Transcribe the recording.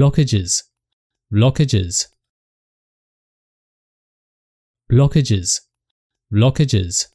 blockages blockages blockages blockages